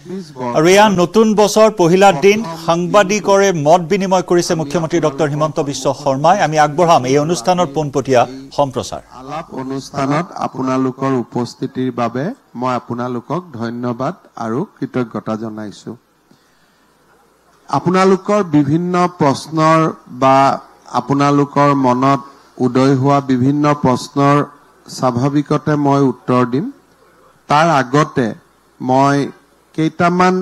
আৰু এয়া নতুন বছৰ পহিলা দিন সাংবাদিকৰে মত বিনিময় কৰিছে মুখ্যমন্ত্ৰী ডক্টৰ হিমন্ত বিশ্ব শৰ্মাই আমি আগবঢ়াম এই অনুষ্ঠানৰ পোনপটীয়া সম্প্ৰচাৰ আলাপ অনুষ্ঠানত আপোনালোকৰ উপস্থিতিৰ বাবে মই আপোনালোকক ধন্যবাদ আৰু কৃতজ্ঞতা জনাইছো আপোনালোকৰ বিভিন্ন প্ৰশ্নৰ বা আপোনালোকৰ মনত উদয় হোৱা বিভিন্ন প্ৰশ্নৰ স্বাভাৱিকতে মই উত্তৰ দিম তাৰ আগতে মই কেইটামান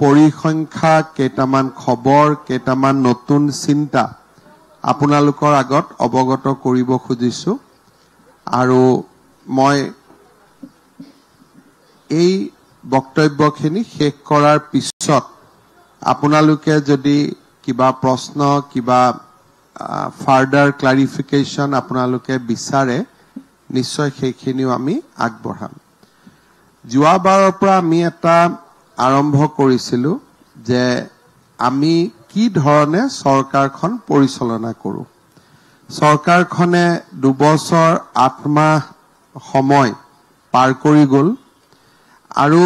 পৰিসংখ্যা কেইটামান খবৰ কেইটামান নতুন চিন্তা আপোনালোকৰ আগত অৱগত কৰিব খুজিছো আৰু মই এই বক্তব্যখিনি শেষ কৰাৰ পিছত আপোনালোকে যদি কিবা প্ৰশ্ন কিবা ফাৰ্ডাৰ ক্লাৰিফিকেশ্যন আপোনালোকে বিচাৰে নিশ্চয় সেইখিনিও আমি আগবঢ়াম যোৱাবাৰৰ পৰা আমি এটা আৰম্ভ কৰিছিলোঁ যে আমি কি ধৰণে চৰকাৰখন পৰিচালনা কৰোঁ চৰকাৰখনে দুবছৰ আঠ মাহ সময় পাৰ কৰি গ'ল আৰু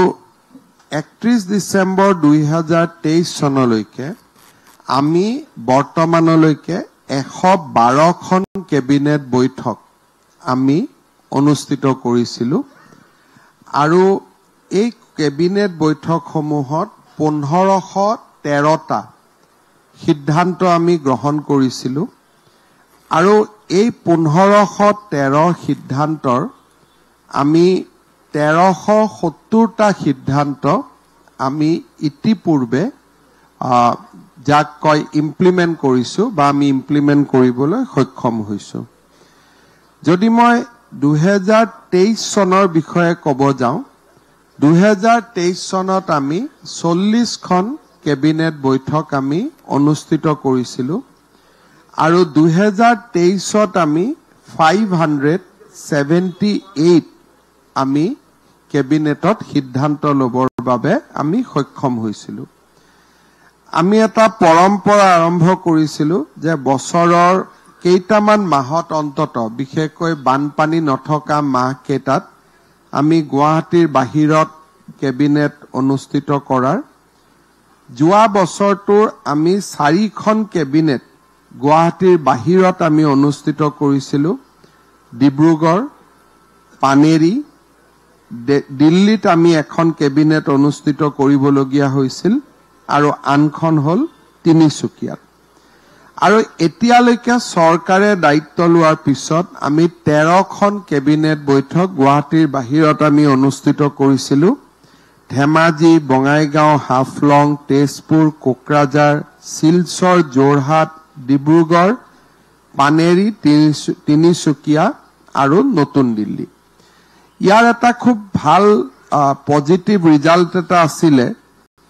একত্ৰিছ ডিচেম্বৰ দুহেজাৰ তেইছ চনলৈকে আমি বৰ্তমানলৈকে এশ বাৰখন কেবিনেট বৈঠক আমি অনুষ্ঠিত কৰিছিলোঁ আৰু এই কেবিনেট বৈঠকসমূহত পোন্ধৰশ তেৰটা সিদ্ধান্ত আমি গ্ৰহণ কৰিছিলোঁ আৰু এই পোন্ধৰশ তেৰ সিদ্ধান্তৰ আমি তেৰশ সত্তৰটা সিদ্ধান্ত আমি ইতিপূৰ্বে যাক কয় ইমপ্লিমেণ্ট কৰিছোঁ বা আমি ইমপ্লিমেণ্ট কৰিবলৈ সক্ষম হৈছোঁ যদি মই দুহেজাৰ তেইছ চনৰ বিষয়ে ক'ব যাওঁ দুহেজাৰ তেইছ চনত আমি চল্লিছখন কেবিনেট বৈঠক আমি অনুষ্ঠিত কৰিছিলোঁ আৰু দুহেজাৰ তেইছত আমি ফাইভ হাণ্ড্ৰেড ছেভেণ্টি এইট আমি কেবিনেটত সিদ্ধান্ত ল'বৰ বাবে আমি সক্ষম হৈছিলোঁ আমি এটা পৰম্পৰা আৰম্ভ কৰিছিলোঁ যে বছৰৰ কেইটামান মাহত অন্ততঃ বিশেষকৈ বানপানী নথকা মাহকেইটাত আমি গুৱাহাটীৰ বাহিৰত কেবিনেট অনুষ্ঠিত কৰাৰ যোৱা বছৰটোৰ আমি চাৰিখন কেবিনেট গুৱাহাটীৰ বাহিৰত আমি অনুষ্ঠিত কৰিছিলোঁ ডিব্ৰুগড় পানেৰী দিল্লীত আমি এখন কেবিনেট অনুষ্ঠিত কৰিবলগীয়া হৈছিল আৰু আনখন হ'ল তিনিচুকীয়াত আৰু এতিয়ালৈকে চৰকাৰে দায়িত্ব লোৱাৰ পিছত আমি তেৰখন কেবিনেট বৈঠক গুৱাহাটীৰ বাহিৰত আমি অনুষ্ঠিত কৰিছিলোঁ ধেমাজি বঙাইগাঁও হাফলং তেজপুৰ কোকৰাঝাৰ শিলচৰ যোৰহাট ডিব্ৰুগড় পানেৰী তিনিচুকীয়া আৰু নতুন দিল্লী ইয়াৰ এটা খুব ভাল পজিটিভ ৰিজাল্ট এটা আছিলে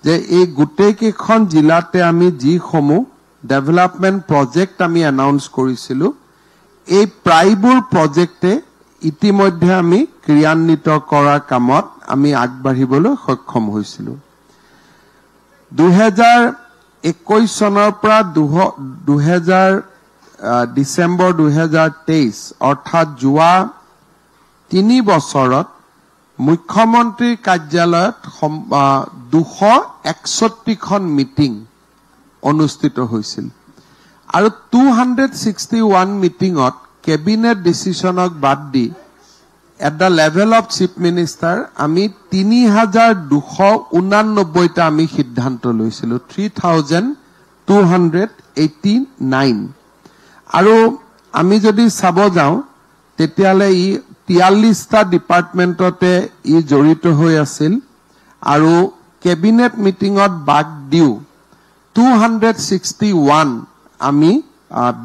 যে এই গোটেইকেইখন জিলাতে আমি যিসমূহ ডেভেলপমেণ্ট প্ৰজেক্ট আমি এনাউন্স কৰিছিলো এই প্ৰায়বোৰ প্ৰজেক্টে ইতিমধ্যে আমি ক্ৰিয়ান্বিত কৰাৰ কামত আমি আগবাঢ়িবলৈ সক্ষম হৈছিলো দুহেজাৰ একৈশ চনৰ পৰা দুহেজাৰ ডিচেম্বৰ দুহেজাৰ তেইছ অৰ্থাৎ যোৱা তিনি বছৰত মুখ্যমন্ত্ৰীৰ কাৰ্যালয়ত দুশ একষষ্ঠিখন মিটিং অনুষ্ঠিত হৈছিল আৰু টু হাণ্ড্ৰেড ছিক্সটি ওৱান মিটিঙত কেবিনেট ডিচিশ্যনক বাদ দি at the level of chief minister আমি তিনি হাজাৰ দুশ ঊনানব্বৈটা আমি সিদ্ধান্ত লৈছিলোঁ three thousand two hundred eighty nine আৰু আমি যদি চাব যাওঁ তেতিয়াহ'লে ই তিয়াল্লিছটা ডিপাৰ্টমেণ্টতে ই জড়িত হৈ আছিল আৰু কেবিনেট মিটিঙত বাদ দিওঁ 261 আমি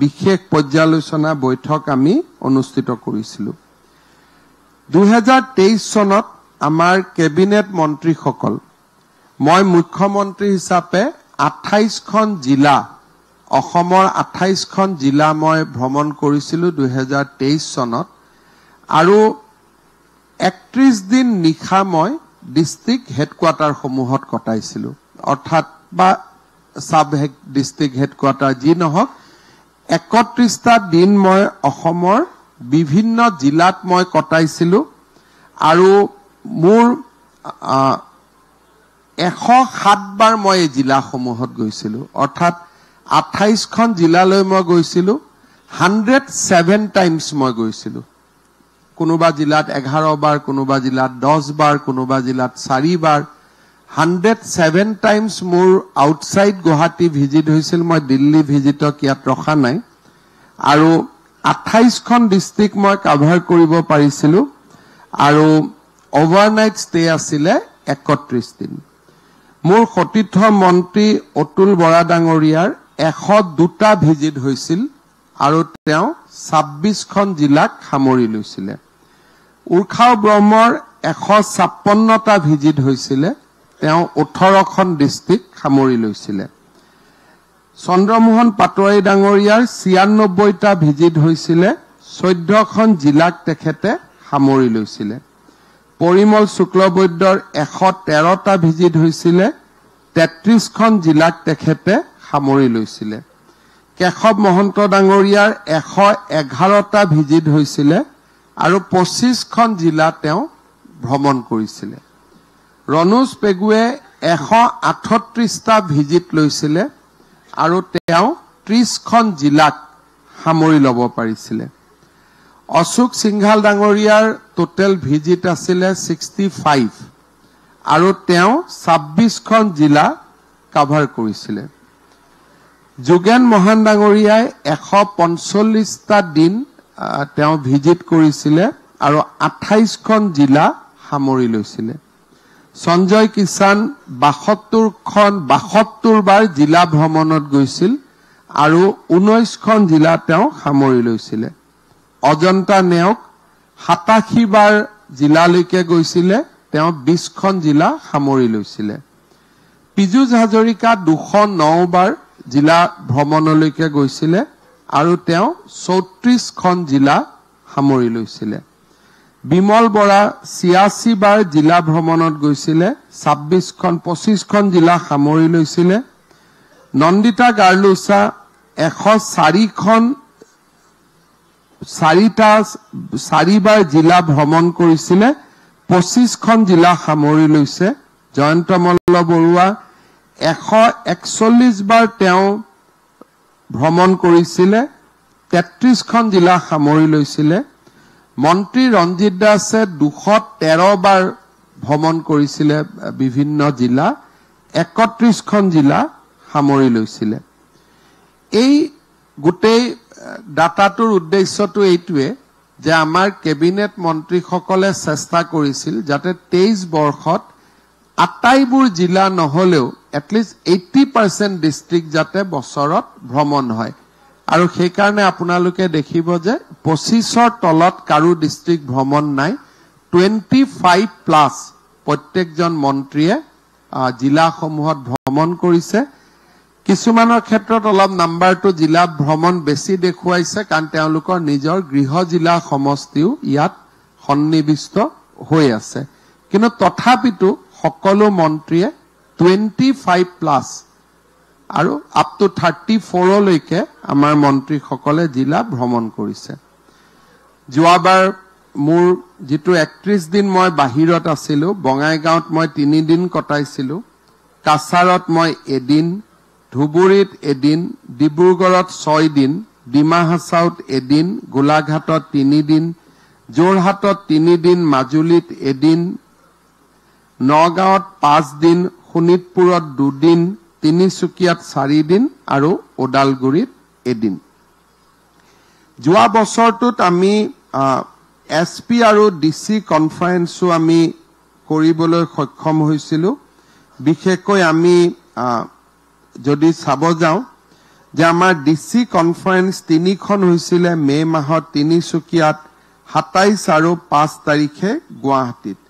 বিশেষ পৰ্যালোচনা বৈঠক আমি অনুষ্ঠিত কৰিছিলো দুহেজাৰ তেইছ চনত আমাৰ কেবিনেট মন্ত্ৰীসকল মই মুখ্যমন্ত্ৰী হিচাপে আঠাইছখন জিলা অসমৰ আঠাইছখন জিলা মই ভ্ৰমণ কৰিছিলো দুহেজাৰ তেইছ চনত আৰু একত্ৰিছ দিন নিশা মই ডিষ্ট্ৰিক্ট হেডকোৱাৰ্টাৰসমূহত কটাইছিলো অৰ্থাৎ বা চাব ডিষ্ট্ৰিক্ট হেডকোৱাৰ্টাৰ যি নহওক একত্ৰিশটা দিন মই অসমৰ বিভিন্ন জিলাত মই কটাইছিলো আৰু মোৰ এশ সাত বাৰ মই এই জিলাসমূহত গৈছিলো অৰ্থাৎ আঠাইছখন জিলালৈ মই গৈছিলো হাণ্ড্ৰেড ছেভেন টাইমছ মই গৈছিলো কোনোবা জিলাত এঘাৰ বাৰ কোনোবা জিলাত দহ বাৰ কোনোবা জিলাত চাৰিবাৰ হাণ্ড্ৰেড ছেভেন টাইমছ মোৰ আউটছাইড গুৱাহাটী ভিজিট হৈছিল মই দিল্লী ভিজিটক ইয়াত ৰখা নাই আৰু আঠাইছখন ডিষ্ট্ৰিক্ট মই কাভাৰ কৰিব পাৰিছিলোঁ আৰু অভাৰ নাইট ষ্টে আছিলে একত্ৰিছ দিন মোৰ সতীৰ্থ মন্ত্ৰী অতুল বৰা ডাঙৰীয়াৰ এশ দুটা ভিজিট হৈছিল আৰু তেওঁ ছাব্বিছখন জিলাক সামৰি লৈছিলে উৰ্খাও ব্ৰহ্মৰ এশ ছাপন্নটা ভিজিট হৈছিলে তেওঁ ওঠৰখন ডিষ্ট্ৰিক্ট সামৰি লৈছিলে চন্দ্ৰমোহন পাটোৱাৰী ডাঙৰীয়াৰ ছিয়ান্নব্বৈটা ভিজিট হৈছিলে চৈধ্যখন জিলাক তেখেতে সামৰি লৈছিলে পৰিমল শুক্লবৈদ্যৰ এশ তেৰটা ভিজিট হৈছিলে তেত্ৰিশখন জিলাক তেখেতে সামৰি লৈছিলে কেশৱ মহন্ত ডাঙৰীয়াৰ এশ এঘাৰটা ভিজিট হৈছিলে আৰু পঁচিছখন জিলা তেওঁ ভ্ৰমণ কৰিছিলে ৰণোজ পেগুৱে এশ আঠত্ৰিশটা ভিজিট লৈছিলে আৰু তেওঁ ত্ৰিশখন জিলাক সামৰি ল'ব পাৰিছিলে অশোক সিংঘাল ডাঙৰীয়াৰ টোটেল ভিজিট আছিলে ছিক্সটি ফাইভ আৰু তেওঁ ছাব্বিছখন জিলা কাভাৰ কৰিছিলে যোগেন মহান ডাঙৰীয়াই এশ পঞ্চল্লিছটা দিন তেওঁ ভিজিট কৰিছিলে আৰু আঠাইশখন জিলা সামৰি লৈছিলে সঞ্জয় কিষাণ বাসত্তৰখন বাসত্তৰবাৰ জিলা ভ্ৰমণত গৈছিল আৰু ঊনৈছখন জিলা তেওঁ সামৰি লৈছিলে অজন্তা নেওগ সাতাশী বাৰ জিলালৈকে গৈছিলে তেওঁ বিশখন জিলা সামৰি লৈছিলে পীযুষ হাজৰিকা দুশ ন বাৰ জিলা ভ্ৰমণলৈকে গৈছিলে আৰু তেওঁ চৌত্ৰিশখন জিলা সামৰি লৈছিলে বিমল বৰা ছিয়াশী বাৰ জিলা ভ্ৰমণত গৈছিলে ছাব্বিছখন পঁচিছখন জিলা সামৰি লৈছিলে নন্দিতা গাৰ্লোচা এশ চাৰিখন চাৰিটা চাৰিবাৰ জিলা ভ্ৰমণ কৰিছিলে পঁচিছখন জিলা সামৰি লৈছে জয়ন্ত মল্ল বৰুৱা এশ বাৰ তেওঁ ভ্ৰমণ কৰিছিলে তেত্ৰিছখন জিলা সামৰি লৈছিলে মন্ত্ৰী ৰঞ্জিত দাসে দুশ তেৰ বাৰ ভ্ৰমণ কৰিছিলে বিভিন্ন জিলা একত্ৰিশখন জিলা সামৰি লৈছিলে এই গোটেই ডাটাটোৰ উদ্দেশ্যটো এইটোৱে যে আমাৰ কেবিনেট মন্ত্ৰীসকলে চেষ্টা কৰিছিল যাতে তেইছ বৰ্ষত আটাইবোৰ জিলা নহ'লেও এটলিষ্ট এইটি পাৰ্চেণ্ট ডিষ্ট্ৰিক্ট যাতে বছৰত ভ্ৰমণ হয় আৰু সেইকাৰণে আপোনালোকে দেখিব যে পঁচিছৰ তলত কাৰো ডিষ্ট্ৰিক্ট ভ্ৰমণ নাই টুৱেণ্টি ফাইভ প্লাছ প্ৰত্যেকজন মন্ত্ৰীয়ে জিলাসমূহত ভ্ৰমণ কৰিছে কিছুমানৰ ক্ষেত্ৰত অলপ নাম্বাৰটো জিলাত ভ্ৰমণ বেছি দেখুৱাইছে কাৰণ তেওঁলোকৰ নিজৰ গৃহ জিলা সমষ্টিও ইয়াত সন্নিৱিষ্ট হৈ আছে কিন্তু তথাপিতো সকলো মন্ত্ৰীয়ে টুৱেণ্টি ফাইভ প্লাছ আৰু আপ টু থাৰ্টি ফ'ৰলৈকে আমাৰ মন্ত্ৰীসকলে জিলা ভ্ৰমণ কৰিছে যোৱাবাৰ মোৰ যিটো একত্ৰিছ দিন মই বাহিৰত আছিলোঁ বঙাইগাঁৱত মই তিনিদিন কটাইছিলোঁ কাছাৰত মই এদিন ধুবুৰীত এদিন ডিব্ৰুগড়ত ছয় দিন ডিমা হাছাওত এদিন গোলাঘাটত তিনিদিন যোৰহাটত তিনিদিন মাজুলীত এদিন নগাঁৱত পাঁচদিন শোণিতপুৰত দুদিন তিনিচুকীয়াত চাৰিদিন আৰু ওদালগুৰিত এদিন যোৱা বছৰটোত আমি এছ পি আৰু ডি চি কনফাৰেন্সো আমি কৰিবলৈ সক্ষম হৈছিলোঁ বিশেষকৈ আমি যদি চাব যাওঁ যে আমাৰ ডি চি কনফাৰেন্স তিনিখন হৈছিলে মে' মাহত তিনিচুকীয়াত সাতাইছ আৰু পাঁচ তাৰিখে গুৱাহাটীত